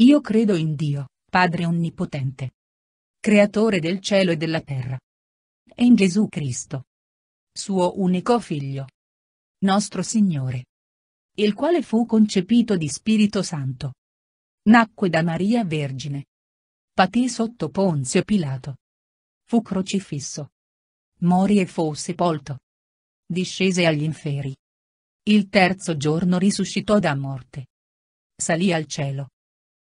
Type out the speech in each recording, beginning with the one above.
Io credo in Dio, Padre Onnipotente. Creatore del cielo e della terra. E in Gesù Cristo. Suo unico Figlio. Nostro Signore. Il quale fu concepito di Spirito Santo. Nacque da Maria Vergine. Patì sotto Ponzio Pilato. Fu crocifisso. Morì e fu sepolto. Discese agli inferi. Il terzo giorno risuscitò da morte. Salì al cielo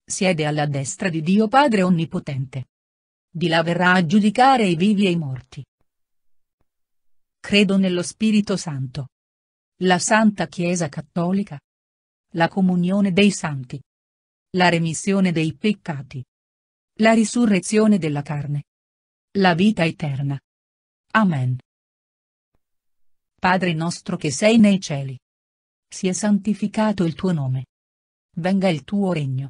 Siede alla destra di Dio Padre Onnipotente. Di là verrà a giudicare i vivi e i morti. Credo nello Spirito Santo. La Santa Chiesa Cattolica. La comunione dei santi. La remissione dei peccati. La risurrezione della carne. La vita eterna. Amen. Padre nostro che sei nei cieli. Sia santificato il tuo nome. Venga il tuo regno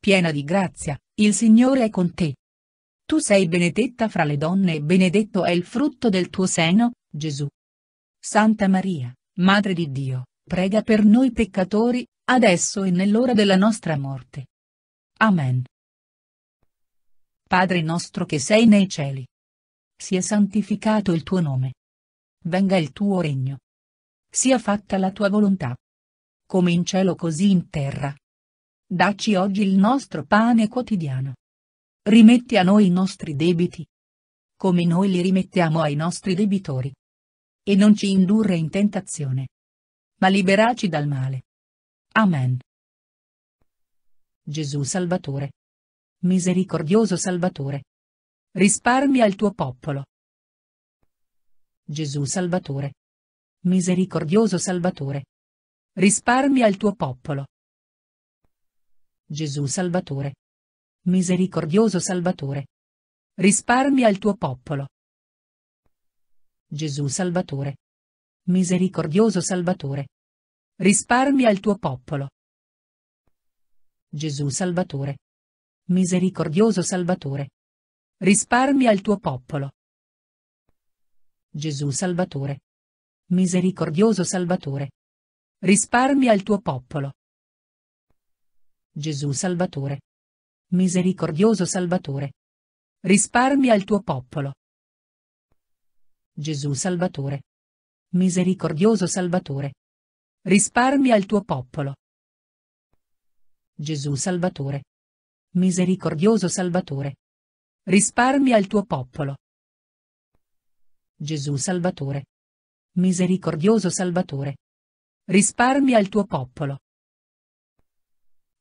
piena di grazia, il Signore è con te. Tu sei benedetta fra le donne e benedetto è il frutto del tuo seno, Gesù. Santa Maria, Madre di Dio, prega per noi peccatori, adesso e nell'ora della nostra morte. Amen. Padre nostro che sei nei cieli. Sia santificato il tuo nome. Venga il tuo regno. Sia fatta la tua volontà. Come in cielo così in terra. Dacci oggi il nostro pane quotidiano. Rimetti a noi i nostri debiti. Come noi li rimettiamo ai nostri debitori. E non ci indurre in tentazione. Ma liberaci dal male. Amen. Gesù Salvatore. Misericordioso Salvatore. Risparmia il tuo popolo. Gesù Salvatore. Misericordioso Salvatore. Risparmia il tuo popolo. Gesù Salvatore. Misericordioso Salvatore. Risparmia il tuo popolo. Gesù Salvatore. Misericordioso Salvatore. Risparmia il tuo popolo. Gesù Salvatore. Misericordioso Salvatore. Risparmia il tuo popolo. Gesù Salvatore. Misericordioso Salvatore. Risparmia il tuo popolo. Gesù Salvatore. Misericordioso Salvatore. Risparmia il tuo popolo. Gesù Salvatore. Misericordioso Salvatore. Risparmia il tuo popolo. Gesù Salvatore. Misericordioso Salvatore. Risparmia il tuo popolo. Gesù Salvatore. Misericordioso Salvatore. Risparmia il tuo popolo.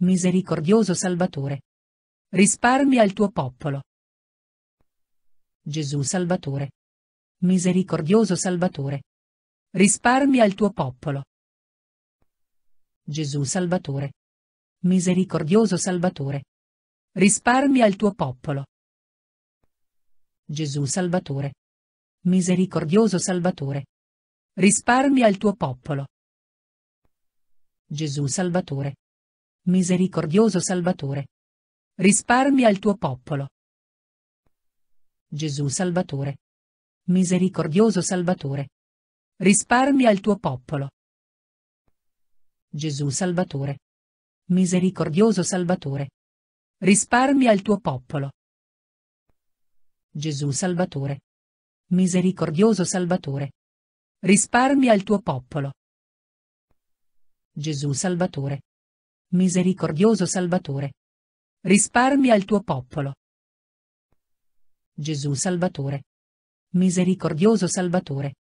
Misericordioso Salvatore. Risparmia il tuo popolo. Gesù Salvatore. Misericordioso Salvatore. Risparmia il tuo popolo. Gesù Salvatore. Misericordioso Salvatore. Risparmia il tuo popolo. Gesù Salvatore. Misericordioso Salvatore. Risparmia il tuo popolo. Gesù Salvatore. Misericordioso Salvatore. Risparmia il tuo popolo. Gesù Salvatore. Misericordioso Salvatore. Risparmia il tuo popolo. Gesù Salvatore. Misericordioso Salvatore. Risparmia il tuo popolo. Gesù Salvatore. Misericordioso Salvatore. Risparmia il tuo popolo. Gesù Salvatore. Misericordioso Salvatore. Risparmia il tuo popolo. Gesù Salvatore. Misericordioso Salvatore.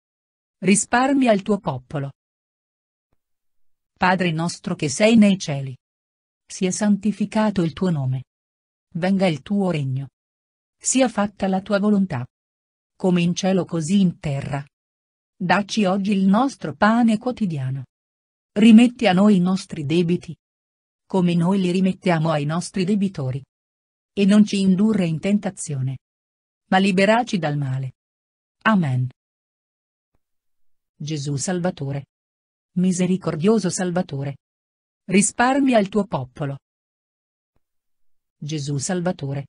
Risparmia il tuo popolo. Padre nostro che sei nei cieli. Sia santificato il tuo nome. Venga il tuo regno. Sia fatta la tua volontà. Come in cielo così in terra. Dacci oggi il nostro pane quotidiano. Rimetti a noi i nostri debiti, come noi li rimettiamo ai nostri debitori. E non ci indurre in tentazione. Ma liberaci dal male. Amen. Gesù Salvatore. Misericordioso Salvatore. Risparmia il tuo popolo. Gesù Salvatore.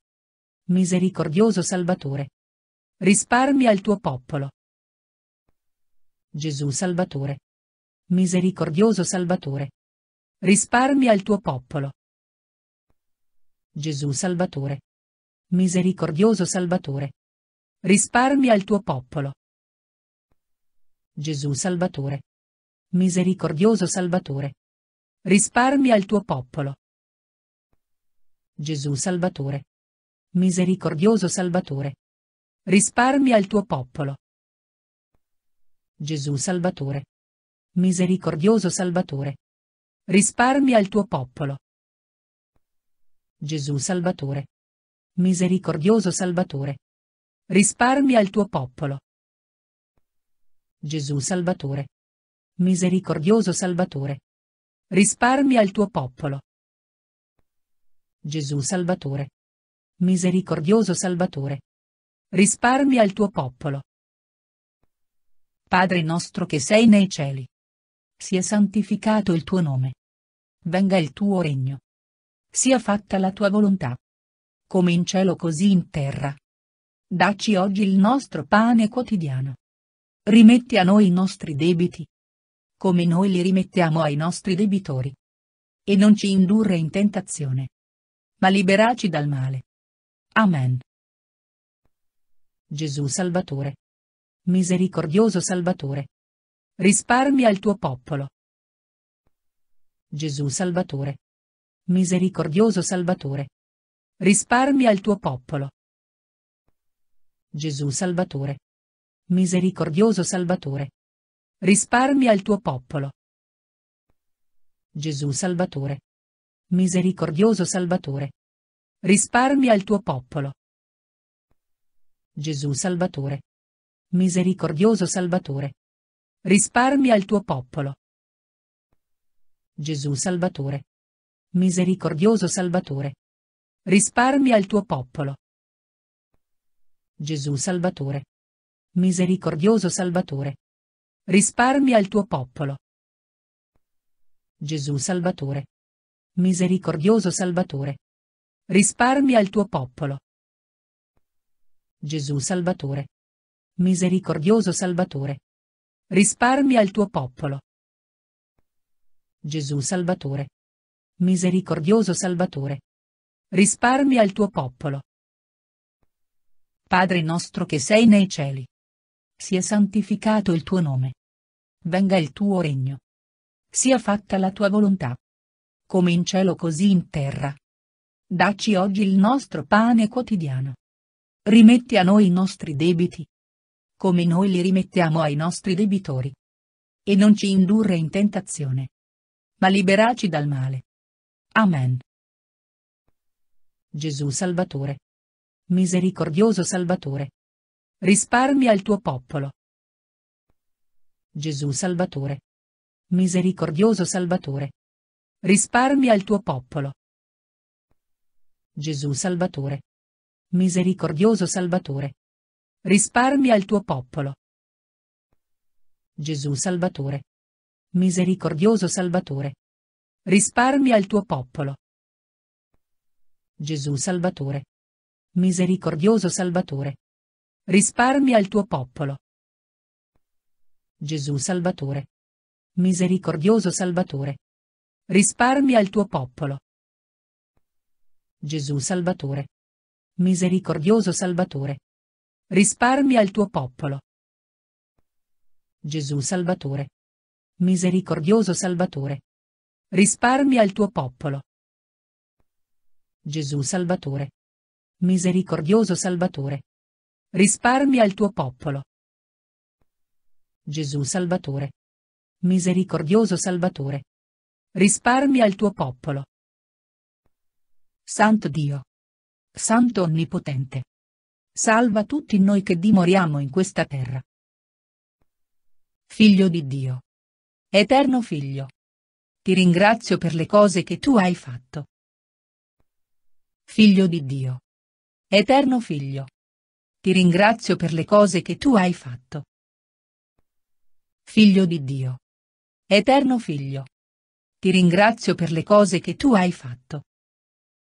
Misericordioso Salvatore. Risparmia il tuo popolo. Gesù Salvatore. Misericordioso Salvatore risparmia il tuo popolo. Gesù Salvatore. Misericordioso Salvatore. Risparmia il tuo popolo. Gesù Salvatore. Misericordioso Salvatore. Risparmia il tuo popolo. Gesù Salvatore. Misericordioso Salvatore. Risparmia il tuo popolo. Gesù Salvatore. Misericordioso Salvatore risparmia il tuo popolo. Gesù Salvatore. Misericordioso Salvatore. Risparmia il tuo popolo. Gesù Salvatore. Misericordioso Salvatore. Risparmia il tuo popolo. Gesù Salvatore. Misericordioso Salvatore. Risparmia il tuo popolo. Padre nostro che sei nei cieli sia santificato il tuo nome. Venga il tuo regno. Sia fatta la tua volontà. Come in cielo così in terra. Dacci oggi il nostro pane quotidiano. Rimetti a noi i nostri debiti. Come noi li rimettiamo ai nostri debitori. E non ci indurre in tentazione. Ma liberaci dal male. Amen. Gesù Salvatore. Misericordioso Salvatore risparmia il tuo popolo. Gesù Salvatore. Misericordioso Salvatore. Risparmia il tuo popolo. Gesù Salvatore. Misericordioso Salvatore. Risparmia il tuo popolo. Gesù Salvatore. Misericordioso Salvatore. Risparmia il tuo popolo. Gesù Salvatore. Misericordioso Salvatore risparmia il tuo popolo. Gesù Salvatore. Misericordioso Salvatore. Risparmia il tuo popolo. Gesù Salvatore. Misericordioso Salvatore. Risparmia il tuo popolo. Gesù Salvatore. Misericordioso Salvatore. Risparmia il tuo popolo. Gesù Salvatore. Misericordioso Salvatore risparmia il tuo popolo. Gesù Salvatore. Misericordioso Salvatore. Risparmia il tuo popolo. Padre nostro che sei nei cieli. Sia santificato il tuo nome. Venga il tuo regno. Sia fatta la tua volontà. Come in cielo così in terra. Dacci oggi il nostro pane quotidiano. Rimetti a noi i nostri debiti, come noi li rimettiamo ai nostri debitori. E non ci indurre in tentazione. Ma liberaci dal male. Amen. Gesù Salvatore. Misericordioso Salvatore. Risparmia il tuo popolo. Gesù Salvatore. Misericordioso Salvatore. Risparmia il tuo popolo. Gesù Salvatore. Misericordioso Salvatore risparmia il tuo popolo. Gesù Salvatore. Misericordioso Salvatore. Risparmia il tuo popolo. Gesù Salvatore. Misericordioso Salvatore. Risparmia il tuo popolo. Gesù Salvatore. Misericordioso Salvatore. Risparmia il tuo popolo. Gesù Salvatore. Misericordioso Salvatore risparmia il tuo popolo. Gesù Salvatore. Misericordioso Salvatore. Risparmia il tuo popolo. Gesù Salvatore. Misericordioso Salvatore. Risparmia il tuo popolo. Gesù Salvatore. Misericordioso Salvatore. Risparmia il tuo popolo. Santo Dio. Santo Onnipotente. Salva tutti noi che dimoriamo in questa terra. Figlio di Dio. Eterno Figlio. Ti ringrazio per le cose che tu hai fatto. Figlio di Dio. Eterno Figlio. Ti ringrazio per le cose che tu hai fatto. Figlio di Dio. Eterno Figlio. Ti ringrazio per le cose che tu hai fatto.